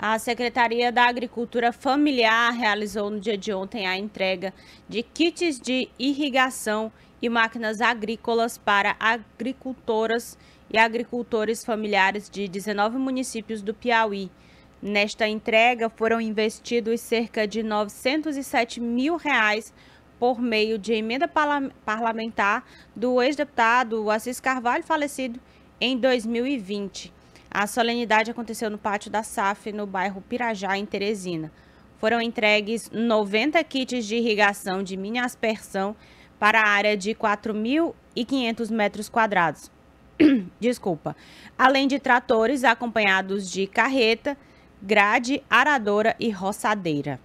A Secretaria da Agricultura Familiar realizou no dia de ontem a entrega de kits de irrigação e máquinas agrícolas para agricultoras e agricultores familiares de 19 municípios do Piauí. Nesta entrega foram investidos cerca de 907 mil reais por meio de emenda parlamentar do ex-deputado Assis Carvalho, falecido em 2020. A solenidade aconteceu no pátio da SAF, no bairro Pirajá, em Teresina. Foram entregues 90 kits de irrigação de mini aspersão para a área de 4.500 metros quadrados. Desculpa. Além de tratores acompanhados de carreta, grade, aradora e roçadeira.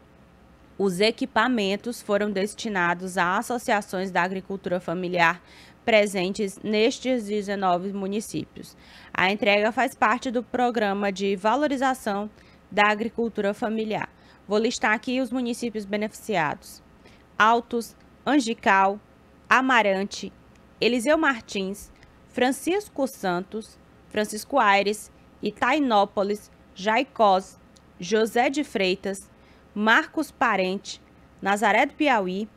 Os equipamentos foram destinados a associações da agricultura familiar presentes nestes 19 municípios. A entrega faz parte do programa de valorização da agricultura familiar. Vou listar aqui os municípios beneficiados: Altos, Angical, Amarante, Eliseu Martins, Francisco Santos, Francisco Aires, Itainópolis, Jaicós, José de Freitas, Marcos Parente, Nazaré do Piauí,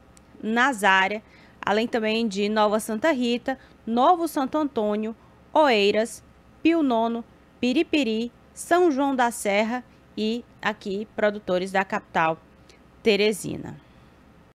Nazária, além também de Nova Santa Rita, Novo Santo Antônio, Oeiras, Pio Nono, Piripiri, São João da Serra e aqui produtores da capital Teresina.